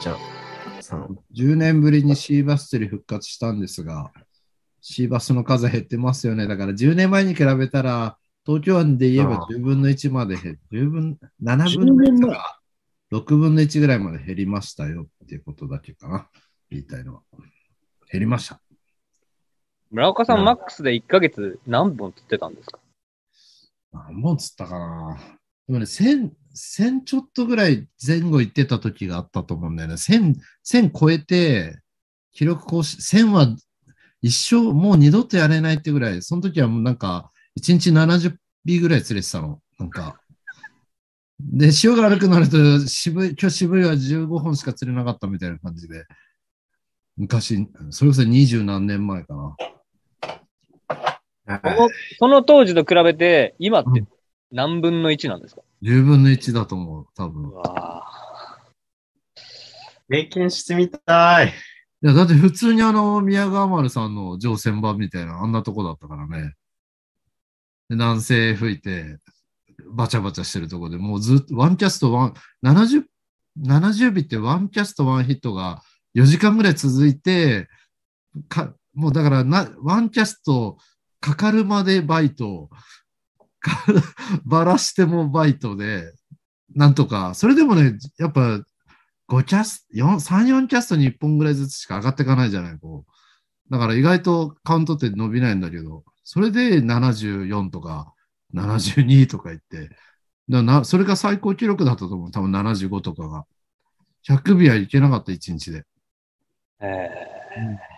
ちゃさん。10年ぶりにシーバス釣り復活したんですが、シーバスの数減ってますよね。だから10年前に比べたら、東京湾で言えば10分の1まで減る、10分、7分の1か、6分の1ぐらいまで減りましたよっていうことだけかな、言いたいのは。減りました。村岡さん、マックスで1ヶ月何本釣ってたんですか何本釣ったかなでもね、1000、ちょっとぐらい前後行ってた時があったと思うんだよね。1000、超えて、記録更新、1000は一生もう二度とやれないってぐらい、その時はもうなんか、1日70匹ぐらい釣れてたの。なんか。で、潮が悪くなると、渋い、今日渋いは15本しか釣れなかったみたいな感じで。昔、それこそ二十何年前かな。そのその当時と比べて、今って何分の1なんですか ?10 分の1だと思う、多分。うわ経験してみたい。いや、だって普通にあの、宮川丸さんの乗船場みたいな、あんなとこだったからね。南西吹いて、バチャバチャしてるとこでもうずっと、ワンキャストワン、70、70日ってワンキャストワンヒットが4時間ぐらい続いて、かもうだからな、ワンキャストかかるまでバイト、バラしてもバイトで、なんとか、それでもね、やっぱ5キャス、3、4キャストに1本ぐらいずつしか上がっていかないじゃない、こう。だから意外とカウントって伸びないんだけど、それで74とか72とか言って、だなそれが最高記録だったと思う、多分75とかが。100尾はいけなかった、1日で。えー